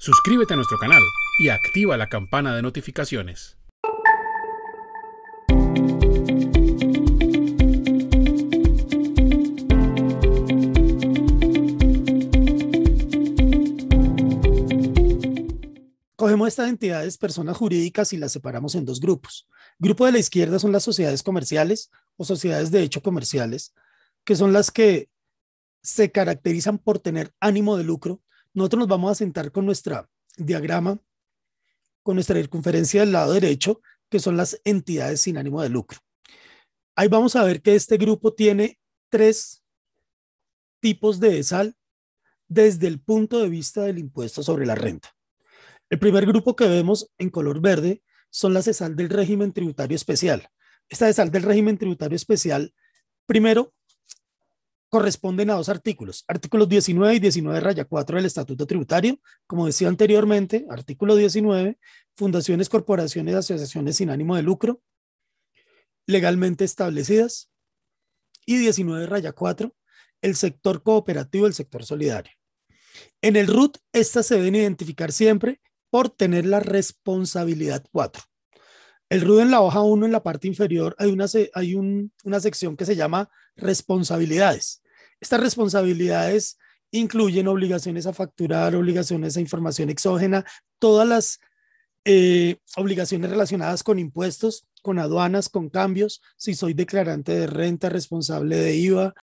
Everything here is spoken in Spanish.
Suscríbete a nuestro canal y activa la campana de notificaciones. Cogemos estas entidades, personas jurídicas, y las separamos en dos grupos. Grupo de la izquierda son las sociedades comerciales o sociedades de hecho comerciales, que son las que se caracterizan por tener ánimo de lucro nosotros nos vamos a sentar con nuestra diagrama, con nuestra circunferencia del lado derecho, que son las entidades sin ánimo de lucro. Ahí vamos a ver que este grupo tiene tres tipos de ESAL desde el punto de vista del impuesto sobre la renta. El primer grupo que vemos en color verde son las ESAL del régimen tributario especial. Esta ESAL del régimen tributario especial, primero, corresponden a dos artículos, artículos 19 y 19 raya 4 del Estatuto Tributario, como decía anteriormente, artículo 19, fundaciones, corporaciones, asociaciones sin ánimo de lucro, legalmente establecidas, y 19 raya 4, el sector cooperativo, el sector solidario. En el RUT, estas se deben identificar siempre por tener la responsabilidad 4. El rudo en la hoja 1, en la parte inferior, hay, una, hay una sección que se llama responsabilidades. Estas responsabilidades incluyen obligaciones a facturar, obligaciones a información exógena, todas las eh, obligaciones relacionadas con impuestos, con aduanas, con cambios, si soy declarante de renta, responsable de IVA,